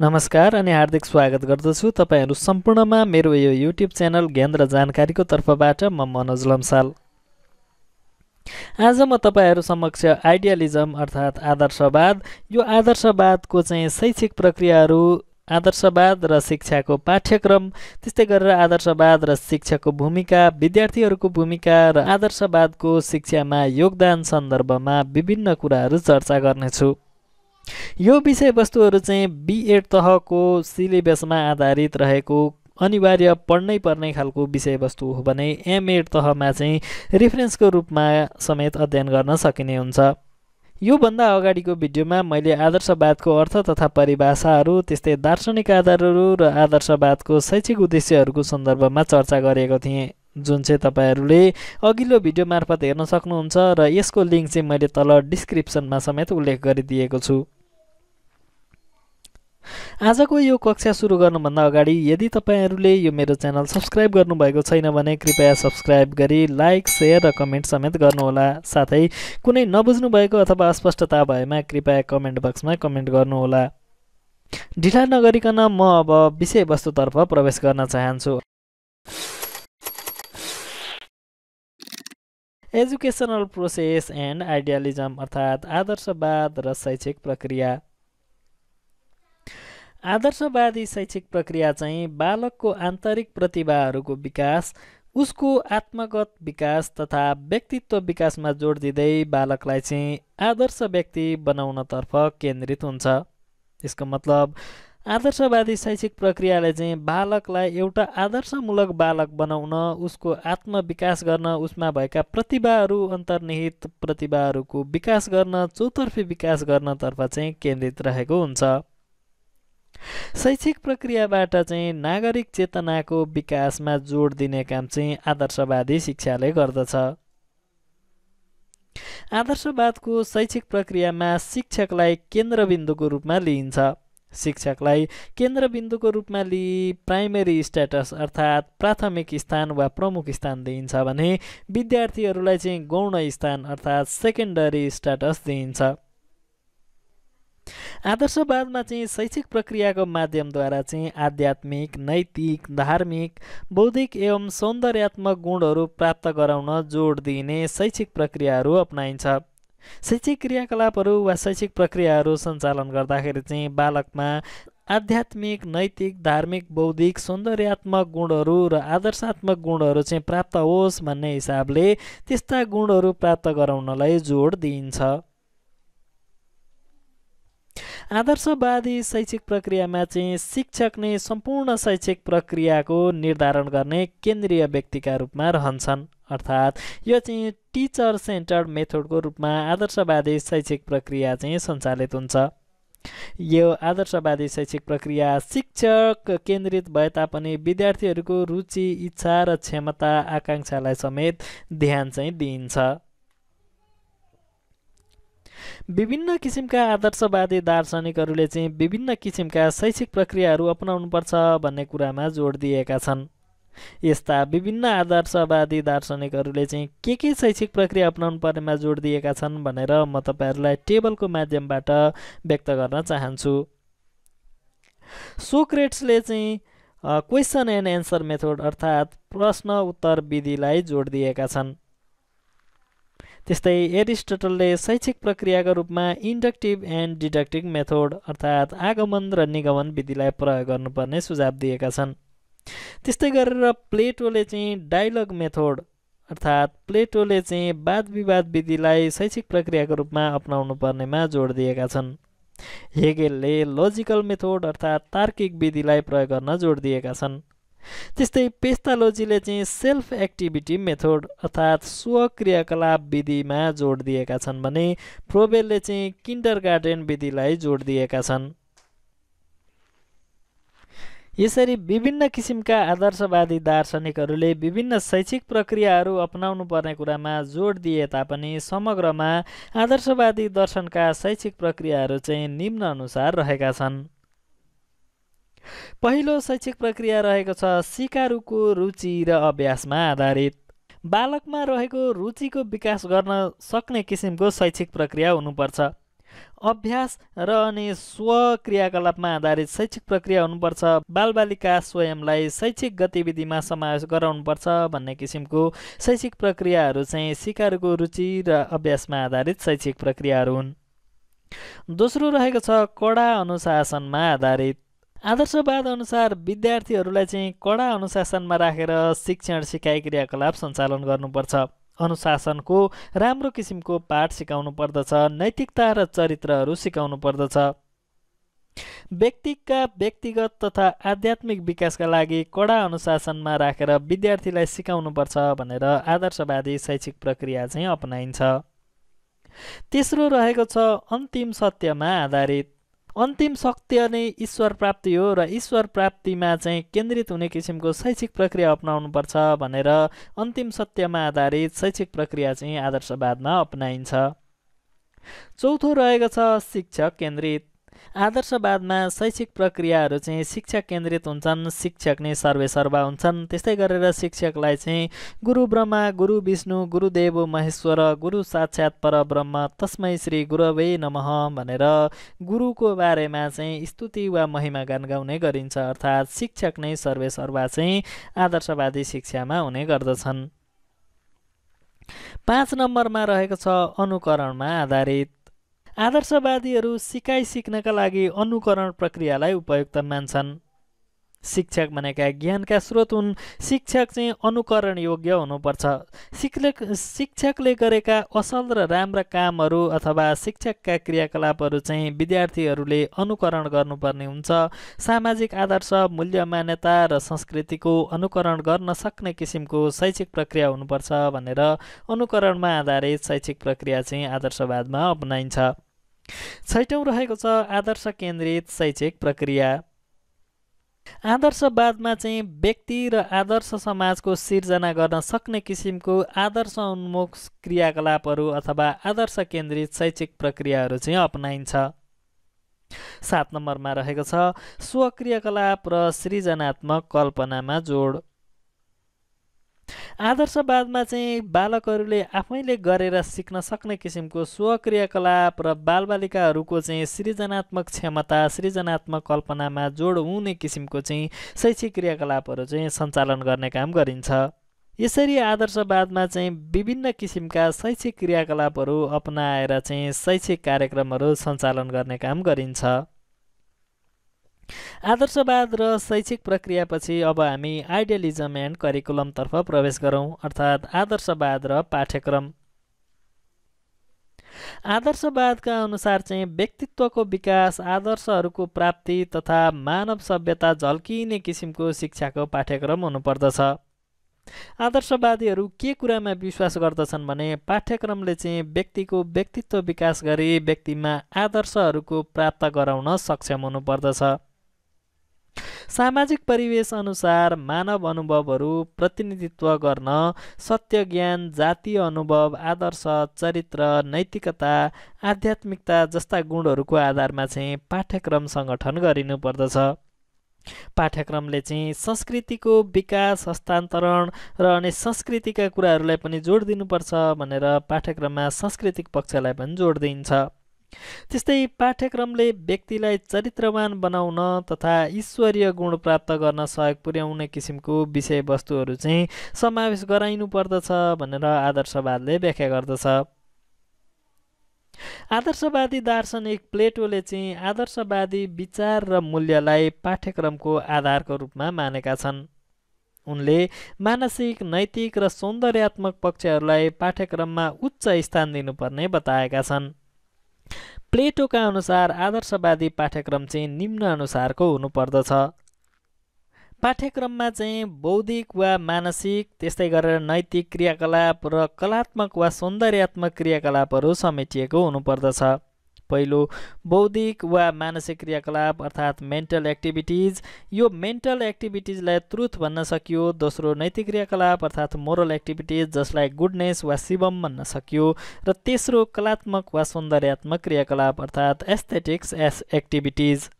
नमस्कार अनि हार्दिक स्वागत गर्दछु तपाईँहरू सम्पूर्णमा मेरो यो युट्युब च्यानल ज्ञान र जानकारीको तर्फबाट म मनोज लम्साल आज म तपाईँहरू समक्ष आइडियालिजम अर्थात् आदर्शवाद यो आदर्शवादको चाहिँ शैक्षिक प्रक्रियाहरू आदर्शवाद र शिक्षाको पाठ्यक्रम त्यस्तै गरेर आदर्शवाद र शिक्षाको भूमिका विद्यार्थीहरूको भूमिका र आदर्शवादको शिक्षामा योगदान सन्दर्भमा विभिन्न कुराहरू चर्चा गर्नेछु यो विषयवस्तुहरू चाहिँ बिएड तहको सिलेबसमा आधारित रहेको अनिवार्य पढ्नै पर्ने खालको विषयवस्तु हो भने एमएड तहमा चाहिँ रेफरेन्सको रूपमा समेत अध्ययन गर्न सकिने हुन्छ योभन्दा अगाडिको भिडियोमा मैले आदर्शवादको अर्थ तथा परिभाषाहरू त्यस्तै दार्शनिक आधारहरू र आदर्शवादको शैक्षिक उद्देश्यहरूको सन्दर्भमा चर्चा गरेको थिएँ जुन चाहिँ तपाईँहरूले अघिल्लो भिडियो मार्फत हेर्न सक्नुहुन्छ र यसको लिङ्क चाहिँ मैले तल डिस्क्रिप्सनमा समेत उल्लेख गरिदिएको छु आजको यो कक्षा सुरु गर्नुभन्दा अगाडि यदि तपाईँहरूले यो मेरो च्यानल सब्सक्राइब गर्नुभएको छैन भने कृपया सब्सक्राइब गरी लाइक सेयर र कमेन्ट समेत गर्नुहोला साथै कुनै नबुझ्नु भएको अथवा अस्पष्टता भएमा कृपया कमेन्ट बक्समा कमेन्ट गर्नुहोला ढिला नगरिकन म अब विषयवस्तुतर्फ प्रवेश गर्न चाहन्छु एजुकेसनल प्रोसेस एन्ड आइडियालिजम अर्थात् आदर्शवाद र शैक्षिक प्रक्रिया आदर्शवादी शैक्षिक प्रक्रिया चाहिँ बालकको आन्तरिक प्रतिभाहरूको विकास उसको आत्मगत विकास तथा व्यक्तित्व विकासमा जोड दिँदै बालकलाई चाहिँ आदर्श व्यक्ति बनाउनतर्फ केन्द्रित हुन्छ यसको मतलब आदर्शवादी शैक्षिक प्रक्रियाले चाहिँ बालकलाई एउटा आदर्शमूलक बालक बनाउन उसको आत्मविकास गर्न उसमा भएका प्रतिभाहरू अन्तर्निहित प्रतिभाहरूको विकास गर्न चौतर्फी विकास गर्नतर्फ चाहिँ केन्द्रित रहेको हुन्छ शैक्षिक प्रक्रियाबाट चाहिँ नागरिक चेतनाको विकासमा जोड दिने काम चाहिँ आदर्शवादी शिक्षाले गर्दछ आदर्शवादको शैक्षिक प्रक्रियामा शिक्षकलाई केन्द्रबिन्दुको रूपमा लिइन्छ शिक्षकलाई केन्द्रबिन्दुको रूपमा लिई प्राइमेरी स्ट्याटस अर्थात् प्राथमिक स्थान वा प्रमुख स्थान दिइन्छ भने विद्यार्थीहरूलाई चाहिँ गौण स्थान अर्थात् सेकेन्डरी स्ट्याटस दिइन्छ आदर्शवादमा चाहिँ शैक्षिक प्रक्रियाको माध्यमद्वारा चाहिँ आध्यात्मिक नैतिक धार्मिक बौद्धिक एवं सौन्दर्यात्मक गुणहरू प्राप्त गराउन जोड दिइने शैक्षिक प्रक्रियाहरू अप्नाइन्छ शैक्षिक क्रियाकलापहरू वा शैक्षिक प्रक्रियाहरू सञ्चालन गर्दाखेरि चाहिँ बालकमा आध्यात्मिक नैतिक धार्मिक बौद्धिक सौन्दर्यात्मक गुणहरू र आदर्शात्मक गुणहरू चाहिँ प्राप्त होस् भन्ने हिसाबले त्यस्ता गुणहरू प्राप्त गराउनलाई जोड दिइन्छ आदर्शवादी शैक्षिक प्रक्रियामा चाहिँ शिक्षक नै सम्पूर्ण शैक्षिक प्रक्रियाको निर्धारण गर्ने केन्द्रीय व्यक्तिका रूपमा रहन्छन् अर्थात् यो चाहिँ टिचर सेन्टर्ड मेथडको रूपमा आदर्शवादी शैक्षिक प्रक्रिया चाहिँ सञ्चालित हुन्छ यो आदर्शवादी शैक्षिक प्रक्रिया शिक्षक केन्द्रित भए तापनि विद्यार्थीहरूको रुचि इच्छा र क्षमता आकाङ्क्षालाई समेत ध्यान चाहिँ दिइन्छ विभिन्न किसिमका आदर्शवादी दार्शनिकहरूले चाहिँ विभिन्न किसिमका शैक्षिक प्रक्रियाहरू अपनाउनुपर्छ भन्ने कुरामा जोड दिएका छन् यस्ता विभिन्न आदर्शवादी दार्शनिकहरूले चाहिँ के के शैक्षिक प्रक्रिया अपनाउनु पर्नेमा जोड दिएका छन् भनेर म तपाईँहरूलाई टेबलको माध्यमबाट व्यक्त गर्न चाहन्छु सोक्रेट्सले चाहिँ क्वेसन एन्ड एन्सर मेथोड अर्थात् प्रश्न उत्तर विधिलाई जोड दिएका छन् त्यस्तै एरिस्टोटलले शैक्षिक प्रक्रियाको रूपमा इन्डक्टिभ एन्ड डिडक्टिभ मेथोड अर्थात् आगमन र निगमन विधिलाई प्रयोग गर्नुपर्ने सुझाव दिएका छन् त्यस्तै गरेर प्लेटोले चाहिँ डायलग मेथोड अर्थात् प्लेटोले चाहिँ वाद विवाद विधिलाई शैक्षिक प्रक्रियाको रूपमा अप्नाउनु पर्नेमा जोड दिएका छन् हेगेलले लोजिकल मेथोड अर्थात् तार्किक विधिलाई प्रयोग गर्न जोड दिएका छन् त्यस्तै पेस्तालोजीले चाहिँ सेल्फ एक्टिभिटी मेथोड अर्थात् स्वक्रियाकलाप विधिमा जोड दिएका छन् भने प्रोबेलले चाहिँ किन्डर गार्डन विधिलाई जोड दिएका छन् यसरी विभिन्न किसिमका आदर्शवादी दार्शनिकहरूले विभिन्न शैक्षिक प्रक्रियाहरू अपनाउनु पर्ने कुरामा जोड दिए तापनि समग्रमा आदर्शवादी दर्शनका शैक्षिक प्रक्रियाहरू चाहिँ निम्न अनुसार रहेका छन् पहिलो शैक्षिक प्रक्रिया रहेको छ सिकारुको रुचि र अभ्यासमा आधारित बालकमा रहेको रुचिको विकास गर्न सक्ने किसिमको शैक्षिक प्रक्रिया हुनुपर्छ अभ्यास र अनि स्वक्रियाकलापमा आधारित शैक्षिक प्रक्रिया हुनुपर्छ बालबालिका स्वयंलाई शैक्षिक गतिविधिमा समावेश गराउनुपर्छ भन्ने किसिमको शैक्षिक प्रक्रियाहरू चाहिँ सिकारको रुचि र अभ्यासमा आधारित शैक्षिक प्रक्रियाहरू हुन् दोस्रो रहेको छ कडा अनुशासनमा आधारित आदर्शवाद अनुसार विद्यार्थीहरूलाई चाहिँ कडा अनुशासनमा राखेर शिक्षण सिकाइ क्रियाकलाप सञ्चालन गर्नुपर्छ अनुशासनको राम्रो किसिमको पाठ सिकाउनु पर्दछ नैतिकता र चरित्रहरू सिकाउनु पर्दछ व्यक्तिका व्यक्तिगत तथा आध्यात्मिक विकासका लागि कडा अनुशासनमा राखेर विद्यार्थीलाई सिकाउनुपर्छ भनेर आदर्शवादी शैक्षिक प्रक्रिया चाहिँ अपनाइन्छ तेस्रो रहेको छ अन्तिम सत्यमा आधारित अन्तिम शक्ति नै ईश्वर प्राप्ति हो र ईश्वर प्राप्तिमा चाहिँ केन्द्रित हुने किसिमको शैक्षिक प्रक्रिया अप्नाउनुपर्छ भनेर अन्तिम सत्यमा आधारित शैक्षिक प्रक्रिया चाहिँ आदर्शवादमा अप्नाइन्छ चौथो रहेको छ शिक्षक केन्द्रित आदर्शवादमा शैक्षिक प्रक्रियाहरू चाहिँ शिक्षा केन्द्रित हुन्छन् शिक्षक नै सर्वेसर्वा हुन्छन् त्यस्तै गरेर शिक्षकलाई चाहिँ गुरु ब्रह्मा गुरु विष्णु गुरुदेव महेश्वर गुरु साक्षात् ब्रह्म तस्मै श्री गुरवे नमः भनेर गुरुको बारेमा चाहिँ स्तुति वा महिमा गान गाउने गरिन्छ अर्थात् शिक्षक नै सर्वेसर्वा चाहिँ आदर्शवादी शिक्षामा हुने गर्दछन् पाँच नम्बरमा रहेको छ अनुकरणमा आधारित आदर्शवादीहरू सिकाइ सिक्नका लागि अनुकरण प्रक्रियालाई उपयुक्त मान्छन् शिक्षक भनेका ज्ञानका स्रोत हुन् शिक्षक चाहिँ अनुकरण योग्य हुनुपर्छ शिक्षक शिक्षकले गरेका असल र राम्रा कामहरू अथवा शिक्षकका क्रियाकलापहरू चाहिँ विद्यार्थीहरूले अनुकरण गर्नुपर्ने हुन्छ सामाजिक आदर्श मूल्य मान्यता र संस्कृतिको अनुकरण गर्न सक्ने किसिमको शैक्षिक प्रक्रिया हुनुपर्छ भनेर अनुकरणमा आधारित शैक्षिक प्रक्रिया चाहिँ आदर्शवादमा अपनाइन्छ छैटौँ रहेको छ आदर्श केन्द्रित शैक्षिक प्रक्रिया आदर्शवादमा चाहिँ व्यक्ति र आदर्श समाजको सिर्जना गर्न सक्ने किसिमको आदर्श उन्मुख क्रियाकलापहरू अथवा आदर्श केन्द्रित शैक्षिक प्रक्रियाहरू चाहिँ अपनाइन्छ सात नम्बरमा रहेको छ स्वक्रियाकलाप र सृजनात्मक कल्पनामा जोड आदर्शवादमा चाहिँ बालकहरूले आफैले गरेर सिक्न सक्ने किसिमको स्वक्रियाकलाप र बालबालिकाहरूको चाहिँ सृजनात्मक क्षमता सृजनात्मक कल्पनामा जोड हुने किसिमको चाहिँ शैक्षिक क्रियाकलापहरू चाहिँ सञ्चालन गर्ने काम गरिन्छ यसरी आदर्शवादमा चाहिँ विभिन्न किसिमका शैक्षिक क्रियाकलापहरू अपनाएर चाहिँ शैक्षिक कार्यक्रमहरू सञ्चालन गर्ने काम गरिन्छ आदर्शवाद र शैक्षिक प्रक्रियापछि अब हामी आइडियलिजम एन्ड करिकुलमतर्फ प्रवेश गरौँ अर्थात् आदर्शवाद र पाठ्यक्रम आदर्शवादका अनुसार चाहिँ व्यक्तित्वको विकास आदर्शहरूको प्राप्ति तथा मानव सभ्यता झल्किने किसिमको शिक्षाको पाठ्यक्रम हुनुपर्दछ आदर्शवादीहरू के कुरामा विश्वास गर्दछन् भने पाठ्यक्रमले चाहिँ व्यक्तिको व्यक्तित्व विकास गरी व्यक्तिमा आदर्शहरूको प्राप्त गराउन सक्षम हुनुपर्दछ सामाजिक परिवेश अनुसार मानव अनुभवहरू प्रतिनिधित्व गर्न सत्य ज्ञान जातीय अनुभव आदर्श चरित्र नैतिकता आध्यात्मिकता जस्ता गुणहरूको आधारमा चाहिँ पाठ्यक्रम सङ्गठन गरिनुपर्दछ पाठ्यक्रमले चाहिँ संस्कृतिको विकास हस्तान्तरण र अनि संस्कृतिका कुराहरूलाई पनि जोड दिनुपर्छ भनेर पाठ्यक्रममा सांस्कृतिक पक्षलाई पनि जोड दिइन्छ त्यस्तै पाठ्यक्रमले व्यक्तिलाई चरित्रवान बनाउन तथा ईश्वरीय गुण प्राप्त गर्न सहयोग पुर्याउने किसिमको विषयवस्तुहरू चाहिँ समावेश गराइनुपर्दछ भनेर आदर्शवादले व्याख्या गर्दछ आदर्शवादी दार्शनिक प्लेटोले चाहिँ आदर्शवादी विचार र मूल्यलाई पाठ्यक्रमको आधारको रूपमा मानेका छन् उनले मानसिक नैतिक र सौन्दर्यात्मक पक्षहरूलाई पाठ्यक्रममा उच्च स्थान दिनुपर्ने बताएका छन् प्लेटोका अनुसार आदर्शवादी पाठ्यक्रम चाहिँ अनुसारको हुनुपर्दछ पाठ्यक्रममा चाहिँ बौद्धिक वा मानसिक त्यस्तै गरेर नैतिक क्रियाकलाप र कलात्मक वा सौन्दर्यात्मक क्रियाकलापहरू समेटिएको हुनुपर्दछ पहिलो बौद्धिक वा मानसिक क्रियाकलाप अर्थात् मेन्टल एक्टिभिटिज यो मेन्टल एक्टिभिटिजलाई ट्रुथ भन्न सकियो दोस्रो नैतिक क्रियाकलाप अर्थात् मोरल एक्टिभिटिज जसलाई गुडनेस वा शिवम भन्न सकियो र तेस्रो कलात्मक वा सौन्दर्यात्मक क्रियाकलाप अर्थात् एस्थेटिक्स एस एक्टिभिटिज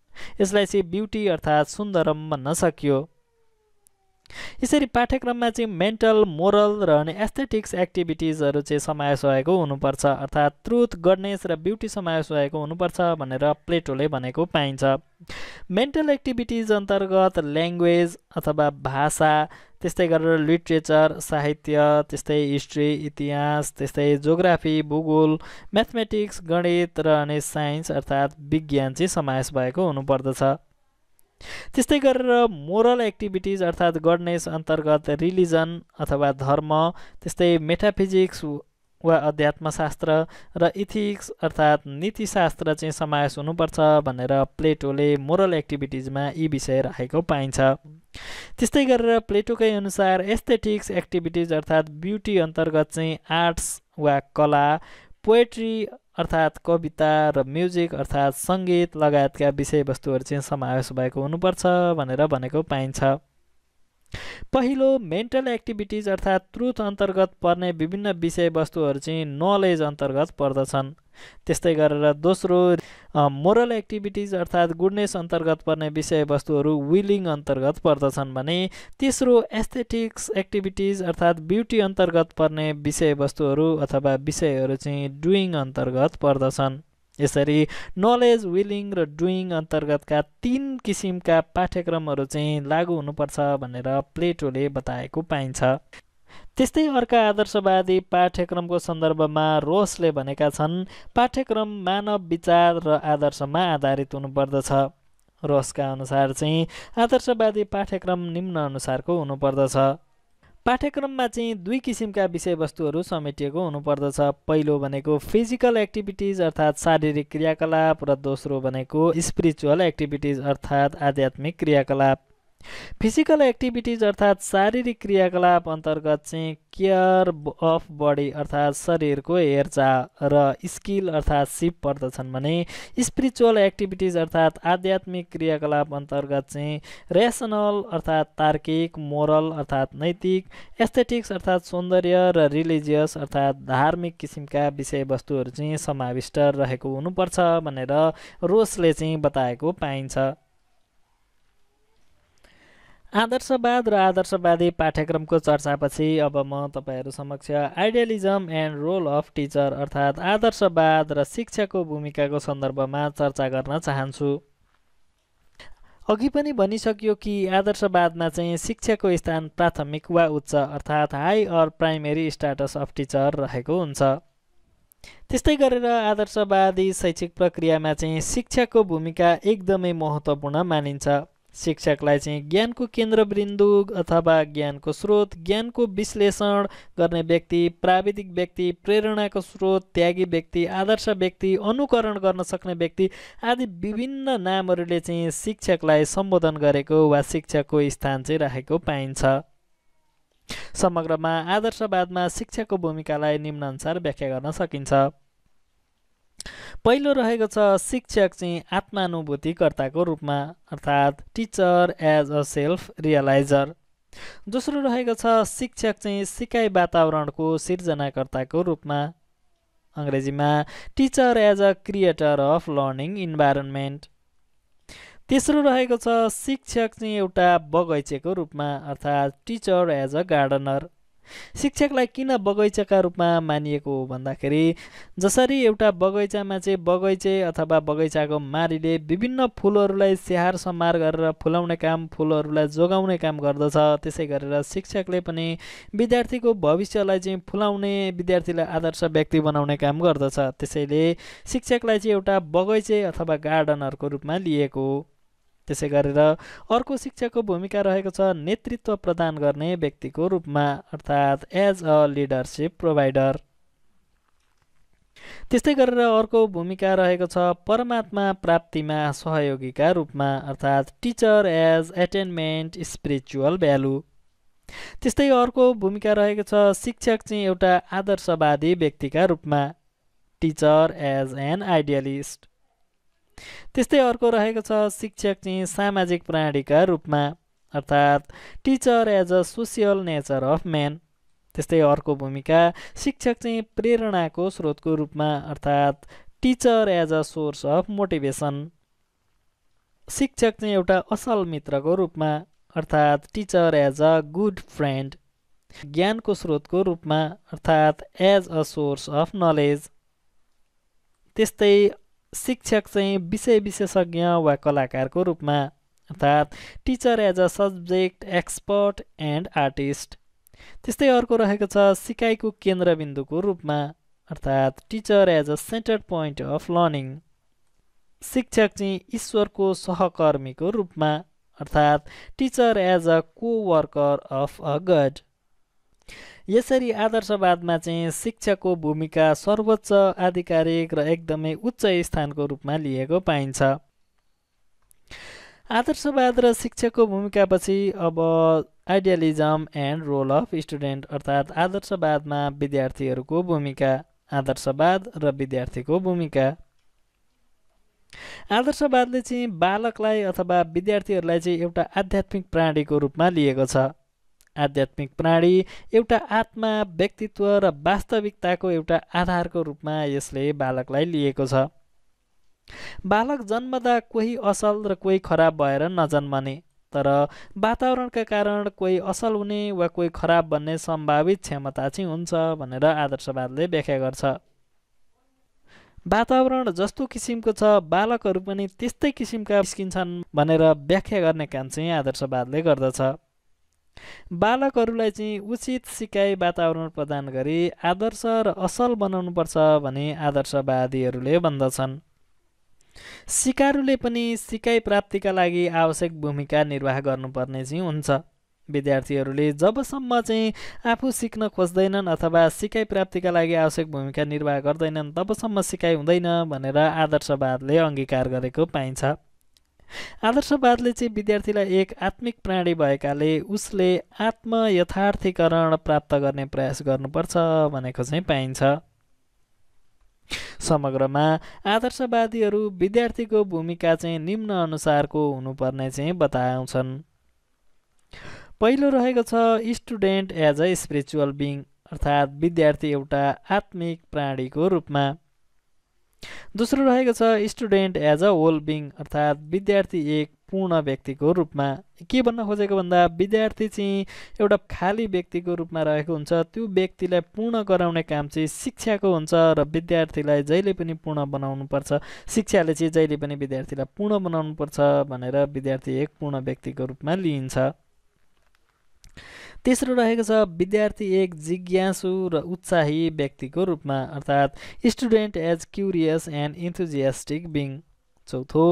यसलाई चाहिँ ब्युटी अर्थात् सुन्दरम भन्न सकियो यसरी पाठ्यक्रममा चाहिँ मेन्टल मोरल र अनि एस्थेटिक्स एक्टिभिटिजहरू चाहिँ समावेश भएको हुनुपर्छ अर्थात् ट्रुथ गडनेस र ब्युटी समावेश भएको हुनुपर्छ भनेर प्लेटोले भनेको पाइन्छ मेन्टल एक्टिभिटिज अन्तर्गत ल्याङ्ग्वेज अथवा भाषा त्यस्तै गरेर लिट्रेचर साहित्य त्यस्तै हिस्ट्री इतिहास त्यस्तै जोग्राफी भूगोल म्याथमेटिक्स गणित र अनि साइन्स अर्थात् विज्ञान चाहिँ समावेश भएको हुनुपर्दछ त्यस्तै गरेर मोरल एक्टिभिटिज अर्थात् गडनेस अन्तर्गत रिलिजन अथवा धर्म त्यस्तै मेटाफिजिक्स वा अध्यात्मशास्त्र र इथिक्स अर्थात् नीतिशास्त्र चाहिँ समावेश हुनुपर्छ भनेर प्लेटोले मोरल एक्टिभिटिजमा यी विषय राखेको पाइन्छ त्यस्तै गरेर प्लेटोकै अनुसार एस्थेटिक्स एक्टिभिटिज अर्थात् ब्युटी अन्तर्गत चाहिँ आर्ट्स वा कला पोएट्री अर्थात् कविता र म्युजिक अर्थात् सङ्गीत लगायतका विषयवस्तुहरू चाहिँ समावेश भएको हुनुपर्छ भनेर भनेको पाइन्छ पहिलो मेन्टल एक्टिभिटिज अर्थात् ट्रुथ अन्तर्गत पर्ने विभिन्न विषयवस्तुहरू चाहिँ नलेज अन्तर्गत पर्दछन् त्यस्तै गरेर दोस्रो मोरल एक्टिभिटिज अर्थात् गुडनेस अन्तर्गत पर्ने विषयवस्तुहरू विलिङ अन्तर्गत पर्दछन् भने तेस्रो एस्थेटिक्स एक्टिभिटिज अर्थात् ब्युटी अन्तर्गत पर्ने विषयवस्तुहरू अथवा विषयहरू चाहिँ डुइङ अन्तर्गत पर्दछन् यसरी नलेज विलिङ र डुइङ अन्तर्गतका तिन किसिमका पाठ्यक्रमहरू चाहिँ लागू हुनुपर्छ भनेर प्लेटोले बताएको पाइन्छ त्यस्तै अर्का आदर्शवादी पाठ्यक्रमको सन्दर्भमा रोसले भनेका छन् पाठ्यक्रम मानव विचार र आदर्शमा आधारित हुनुपर्दछ रोसका अनुसार चाहिँ आदर्शवादी पाठ्यक्रम निम्न अनुसारको हुनुपर्दछ पाठ्यक्रममा चाहिँ दुई किसिमका विषयवस्तुहरू समेटिएको हुनुपर्दछ पहिलो भनेको फिजिकल एक्टिभिटिज अर्थात् शारीरिक क्रियाकलाप र दोस्रो भनेको स्पिरिचुअल एक्टिभिटिज अर्थात् आध्यात्मिक क्रियाकलाप फिजिकल एक्टिभिटिज अर्थात् शारीरिक क्रियाकलाप अन्तर्गत चाहिँ केयर अफ बडी अर्थात् शरीरको हेरचाह र स्किल अर्थात् सिप पर्दछन् भने स्पिरिचुअल एक्टिभिटिज अर्थात् आध्यात्मिक क्रियाकलाप अन्तर्गत चाहिँ रेसनल अर्थात् तार्किक मोरल अर्थात् नैतिक एस्थेटिक्स अर्थात् सौन्दर्य र रिलिजियस अर्थात् धार्मिक किसिमका विषयवस्तुहरू चाहिँ समाविष्ट रहेको हुनुपर्छ भनेर रोसले चाहिँ बताएको पाइन्छ आदर्शवाद र आदर्शवादी पाठ्यक्रमको चर्चापछि अब म तपाईँहरू समक्ष idealism and role of teacher अर्थात् आदर्शवाद र शिक्षाको भूमिकाको सन्दर्भमा चर्चा गर्न चाहन्छु अघि पनि भनिसक्यो कि आदर्शवादमा चाहिँ शिक्षाको स्थान प्राथमिक वा उच्च अर्थात् high or primary status of teacher रहेको हुन्छ त्यस्तै गरेर आदर्शवादी शैक्षिक प्रक्रियामा चाहिँ शिक्षाको भूमिका एकदमै महत्त्वपूर्ण मानिन्छ शिक्षकलाई चाहिँ ज्ञानको केन्द्रबिन्दु अथवा ज्ञानको स्रोत ज्ञानको विश्लेषण गर्ने व्यक्ति प्राविधिक व्यक्ति प्रेरणाको स्रोत त्यागी व्यक्ति आदर्श व्यक्ति अनुकरण गर्न सक्ने व्यक्ति आदि विभिन्न नामहरूले चाहिँ शिक्षकलाई सम्बोधन गरेको वा शिक्षकको स्थान चाहिँ राखेको पाइन्छ समग्रमा आदर्शवादमा शिक्षकको भूमिकालाई निम्नअनुसार व्याख्या गर्न सकिन्छ पहिलो रहेको छ शिक्षक चाहिँ आत्मानुभूतिकर्ताको रूपमा अर्थात् teacher as a self realiser दोस्रो रहेको छ शिक्षक चाहिँ सिकाइ वातावरणको सिर्जनाकर्ताको रूपमा अङ्ग्रेजीमा teacher as a creator of learning environment तेस्रो रहेको छ शिक्षक चाहिँ एउटा बगैँचेको रूपमा अर्थात् टिचर एज अ गार्डनर शिक्षकलाई किन बगैँचाका रूपमा मानिएको हो भन्दाखेरि जसरी एउटा बगैँचामा चाहिँ बगैँचे अथवा बगैँचाको मारीले विभिन्न फुलहरूलाई स्याहार सम्हार गरेर फुलाउने काम फुलहरूलाई जोगाउने काम गर्दछ त्यसै गरेर शिक्षकले पनि विद्यार्थीको भविष्यलाई चाहिँ फुलाउने विद्यार्थीलाई आदर्श व्यक्ति बनाउने काम गर्दछ त्यसैले शिक्षकलाई चाहिँ एउटा बगैँचे अथवा गार्डनहरूको रूपमा लिएको त्यसै गरेर अर्को शिक्षकको भूमिका रहेको छ नेतृत्व प्रदान गर्ने व्यक्तिको रूपमा अर्थात् एज अ लिडरसिप प्रोभाइडर त्यस्तै गरेर अर्को भूमिका रहेको छ परमात्मा प्राप्तिमा सहयोगीका रूपमा अर्थात् teacher as attainment spiritual value त्यस्तै अर्को भूमिका रहेको छ शिक्षक चाहिँ एउटा आदर्शवादी व्यक्तिका रूपमा टिचर एज एन आइडियलिस्ट त्यस्तै अर्को रहेको छ शिक्षक चाहिँ सामाजिक प्राणीका रूपमा अर्थात् teacher as a social nature of man त्यस्तै अर्को भूमिका शिक्षक चाहिँ प्रेरणाको स्रोतको रूपमा अर्थात् teacher as a source of motivation शिक्षक चाहिँ एउटा असल मित्रको रूपमा अर्थात् teacher as a good friend ज्ञानको स्रोतको रूपमा अर्थात् as a source of knowledge त्यस्तै शिक्षक चाहिँ विषय विशेषज्ञ वा कलाकारको रूपमा अर्थात् teacher as a subject expert and artist त्यस्तै अर्को रहेको छ सिकाइको केन्द्रबिन्दुको रूपमा अर्थात् teacher as a centre point of learning शिक्षक चाहिँ ईश्वरको सहकर्मीको रूपमा अर्थात् teacher as a coworker of a god यसरी आदर्शवादमा चाहिँ शिक्षकको भूमिका सर्वोच्च आधिकारिक र एकदमै उच्च स्थानको रूपमा लिएको पाइन्छ आदर्शवाद र शिक्षकको भूमिकापछि अब idealism and role of student अर्थात् आदर्शवादमा विद्यार्थीहरूको भूमिका आदर्शवाद र विद्यार्थीको भूमिका आदर्शवादले चाहिँ बालकलाई अथवा विद्यार्थीहरूलाई चाहिँ एउटा आध्यात्मिक प्राणीको रूपमा लिएको छ आध्यात्मिक प्राणी एउटा आत्मा व्यक्तित्व र वास्तविकताको एउटा आधारको रूपमा यसले बालकलाई लिएको छ बालक जन्मदा कोही असल र कोही खराब भएर नजन्मने तर वातावरणका कारण कोही असल हुने वा कोही खराब बन्ने सम्भावित क्षमता चाहिँ हुन्छ भनेर आदर्शवादले व्याख्या गर्छ वातावरण जस्तो किसिमको छ बालकहरू पनि त्यस्तै किसिमका निस्किन्छन् भनेर व्याख्या गर्ने काम चाहिँ आदर्शवादले गर्दछ बालकहरूलाई चाहिँ उचित सिकाइ वातावरण प्रदान गरी आदर्श र असल बनाउनुपर्छ भने आदर्शवादीहरूले भन्दछन् सिकारुले पनि सिकाइ प्राप्तिका लागि आवश्यक भूमिका निर्वाह गर्नुपर्ने चाहिँ हुन्छ विद्यार्थीहरूले जबसम्म चाहिँ आफू सिक्न खोज्दैनन् अथवा सिकाइ प्राप्तिका लागि आवश्यक भूमिका निर्वाह गर्दैनन् तबसम्म सिकाइ हुँदैन भनेर आदर्शवादले अङ्गीकार गरेको पाइन्छ आदर्शवादले चाहिँ विद्यार्थीलाई एक आत्मिक प्राणी भएकाले उसले आत्म यथार्थीकरण प्राप्त गर्ने प्रयास गर्नुपर्छ भनेको चाहिँ पाइन्छ समग्रमा आदर्शवादीहरू विद्यार्थीको भूमिका चाहिँ निम्न अनुसारको हुनुपर्ने चाहिँ बताउँछन् पहिलो रहेको छ student as a spiritual being अर्थात् विद्यार्थी एउटा आत्मिक प्राणीको रूपमा दोस्रो रहेको छ student as a whole being अर्थात् विद्यार्थी एक पूर्ण व्यक्तिको रूपमा के भन्न खोजेको भन्दा विद्यार्थी चाहिँ एउटा खाली व्यक्तिको रूपमा रहेको हुन्छ त्यो व्यक्तिलाई पूर्ण गराउने काम चाहिँ शिक्षाको हुन्छ र विद्यार्थीलाई जहिले पनि पूर्ण बनाउनुपर्छ शिक्षाले चाहिँ जहिले पनि विद्यार्थीलाई पूर्ण बनाउनुपर्छ भनेर विद्यार्थी एक पूर्ण व्यक्तिको रूपमा लिइन्छ तेस्रो रहेको छ विद्यार्थी एक जिज्ञासु र उत्साही व्यक्तिको रूपमा अर्थात् student as curious and enthusiastic being चौथो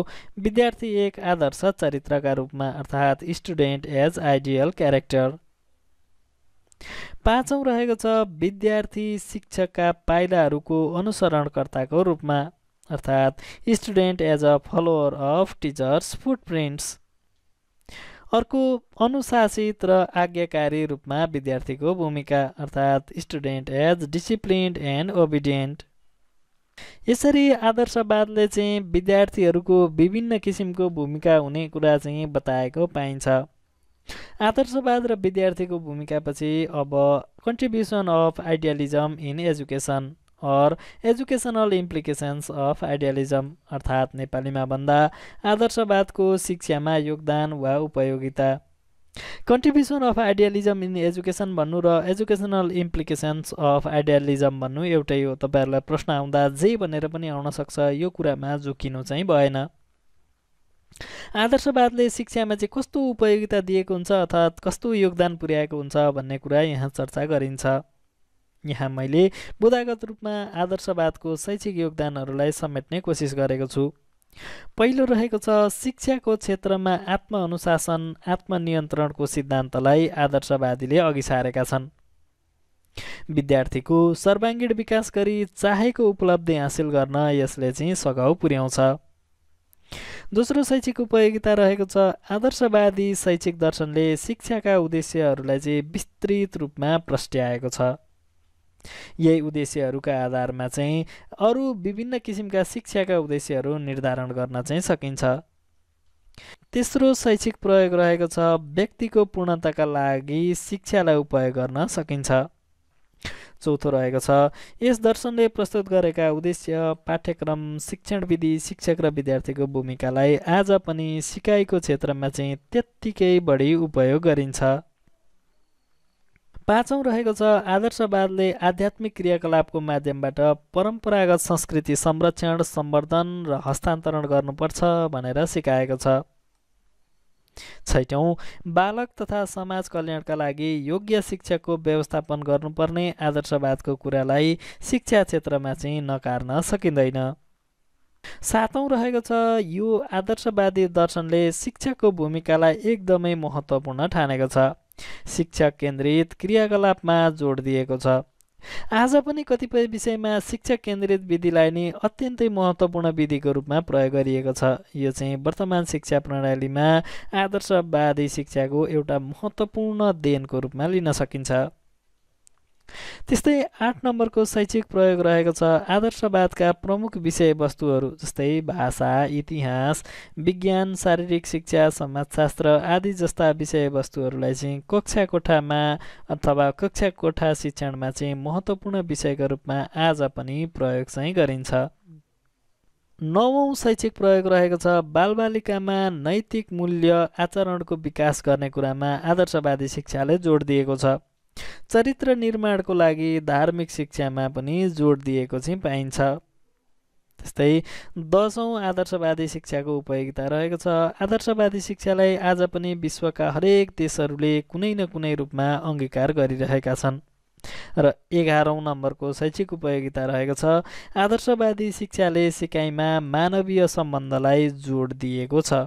विद्यार्थी एक आदर्श चरित्रका रूपमा अर्थात् स्टुडेन्ट एज आइडियल क्यारेक्टर पाँचौँ रहेको छ विद्यार्थी शिक्षकका पाइलाहरूको अनुसरणकर्ताको रूपमा अर्थात् student as a follower of teacher's footprints अर्को अनुशासित र आज्ञाकारी रूपमा विद्यार्थीको भूमिका अर्थात् student as disciplined and obedient यसरी आदर्शवादले चाहिँ विद्यार्थीहरूको विभिन्न किसिमको भूमिका हुने कुरा चाहिँ बताएको पाइन्छ आदर्शवाद र विद्यार्थीको भूमिकापछि अब contribution of idealism in education or educational implications of idealism अर्थात् नेपालीमा भन्दा आदर्शवादको शिक्षामा योगदान वा उपयोगिता contribution of idealism in education भन्नु र एजुकेसनल इम्प्लिकेसन्स अफ आइडियालिजम भन्नु एउटै हो तपाईँहरूलाई प्रश्न आउँदा जे भनेर पनि आउन सक्छ यो कुरामा जोकिनु चाहिँ भएन आदर्शवादले शिक्षामा चाहिँ कस्तो उपयोगिता दिएको हुन्छ अर्थात् कस्तो योगदान पुर्याएको हुन्छ भन्ने कुरा यहाँ चर्चा गरिन्छ यहाँ मैले बोधागत रूपमा आदर्शवादको शैक्षिक योगदानहरूलाई समेट्ने कोसिस गरेको छु पहिलो रहेको छ शिक्षाको क्षेत्रमा आत्मअनुशासन आत्मनियन्त्रणको सिद्धान्तलाई आदर्शवादीले अघि सारेका छन् विद्यार्थीको सर्वाङ्गीण विकास गरी चाहेको उपलब्धि हासिल गर्न यसले चाहिँ सघाउ पुर्याउँछ दोस्रो शैक्षिक उपयोगिता रहेको छ आदर्शवादी शैक्षिक दर्शनले शिक्षाका उद्देश्यहरूलाई चाहिँ विस्तृत रूपमा प्रष्ट्याएको छ यही उद्देश्यहरूका आधारमा चाहिँ अरू विभिन्न किसिमका शिक्षाका उद्देश्यहरू निर्धारण गर्न चाहिँ सकिन्छ तेस्रो शैक्षिक प्रयोग रहेको छ व्यक्तिको पूर्णताका लागि शिक्षालाई उपयोग गर्न सकिन्छ चौथो रहेको छ यस दर्शनले प्रस्तुत गरेका उद्देश्य पाठ्यक्रम शिक्षण विधि शिक्षक र विद्यार्थीको भूमिकालाई आज पनि सिकाइको क्षेत्रमा चाहिँ त्यत्तिकै बढी उपयोग गरिन्छ पाँचौँ रहेको छ आदर्शवादले आध्यात्मिक क्रियाकलापको माध्यमबाट परम्परागत संस्कृति संरक्षण सम्वर्धन र हस्तान्तरण गर्नुपर्छ भनेर सिकाएको छ छैटौँ बालक तथा समाज कल्याणका लागि योग्य शिक्षकको व्यवस्थापन गर्नुपर्ने आदर्शवादको कुरालाई शिक्षा क्षेत्रमा चाहिँ नकार्न सकिँदैन सातौँ रहेको छ यो आदर्शवादी दर्शनले शिक्षकको भूमिकालाई एकदमै महत्त्वपूर्ण ठानेको छ शिक्षा केन्द्रित क्रियाकलापमा जोड दिएको छ आज पनि कतिपय विषयमा शिक्षा केन्द्रित विधिलाई नै अत्यन्तै महत्त्वपूर्ण विधिको रूपमा प्रयोग गरिएको छ यो चाहिँ वर्तमान शिक्षा प्रणालीमा आदर्शवादी शिक्षाको एउटा महत्त्वपूर्ण देनको रूपमा लिन सकिन्छ त्यस्तै आठ नम्बरको शैक्षिक प्रयोग रहेको छ आदर्शवादका प्रमुख विषयवस्तुहरू जस्तै भाषा इतिहास विज्ञान शारीरिक शिक्षा समाजशास्त्र आदि जस्ता विषयवस्तुहरूलाई चाहिँ कक्षा कोठामा अथवा कक्षा कोठा शिक्षणमा चाहिँ महत्त्वपूर्ण विषयको रूपमा आज पनि प्रयोग चाहिँ गरिन्छ नवौँ शैक्षिक प्रयोग रहेको छ बालबालिकामा नैतिक मूल्य आचरणको विकास गर्ने कुरामा आदर्शवादी शिक्षाले जोड दिएको छ चरित्र निर्माणको लागि धार्मिक शिक्षामा पनि जोड दिएको चाहिँ पाइन्छ त्यस्तै दसौँ आदर्शवादी शिक्षाको उपयोगिता रहेको छ आदर्शवादी शिक्षालाई आज पनि विश्वका हरेक देशहरूले कुनै न कुनै रूपमा अङ्गीकार गरिरहेका छन् र एघारौँ नम्बरको शैक्षिक उपयोगिता रहेको छ आदर्शवादी शिक्षाले सिकाइमा मानवीय सम्बन्धलाई जोड दिएको छ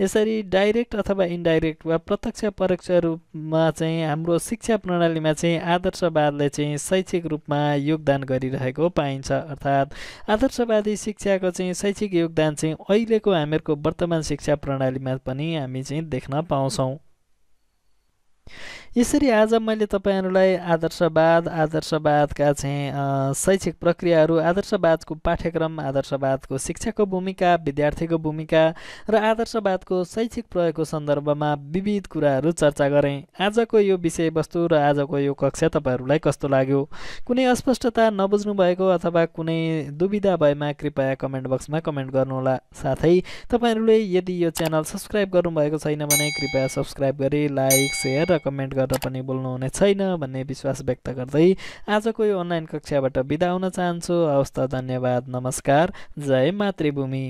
यसरी डाइरेक्ट अथवा इन्डाइरेक्ट वा प्रत्यक्ष परोक्ष रूपमा चाहिँ हाम्रो शिक्षा प्रणालीमा चाहिँ आदर्शवादले चाहिँ शैक्षिक रूपमा योगदान गरिरहेको पाइन्छ अर्थात् आदर्शवादी शिक्षाको चाहिँ शैक्षिक योगदान चाहिँ अहिलेको हामीहरूको वर्तमान शिक्षा प्रणालीमा पनि हामी चाहिँ देख्न पाउँछौँ यसरी आज मैले तपाईँहरूलाई आदर्शवाद आदर्शवादका चाहिँ शैक्षिक प्रक्रियाहरू आदर्शवादको पाठ्यक्रम आदर्शवादको शिक्षाको भूमिका विद्यार्थीको भूमिका र आदर्शवादको शैक्षिक प्रयोगको सन्दर्भमा विविध कुराहरू चर्चा गरेँ आजको यो विषयवस्तु र आजको यो कक्षा तपाईँहरूलाई कस्तो लाग्यो कुनै अस्पष्टता नबुझ्नु भएको अथवा कुनै दुविधा भएमा कृपया कमेन्ट बक्समा कमेन्ट गर्नुहोला साथै तपाईँहरूले यदि यो च्यानल सब्सक्राइब गर्नुभएको छैन भने कृपया सब्सक्राइब गरी लाइक सेयर र कमेन्ट गरेर पनि बोल्नुहुने छैन भन्ने विश्वास व्यक्त गर्दै आजको यो अनलाइन कक्षाबाट बिदा हुन चाहन्छु हवस् त धन्यवाद नमस्कार जय मातृभूमि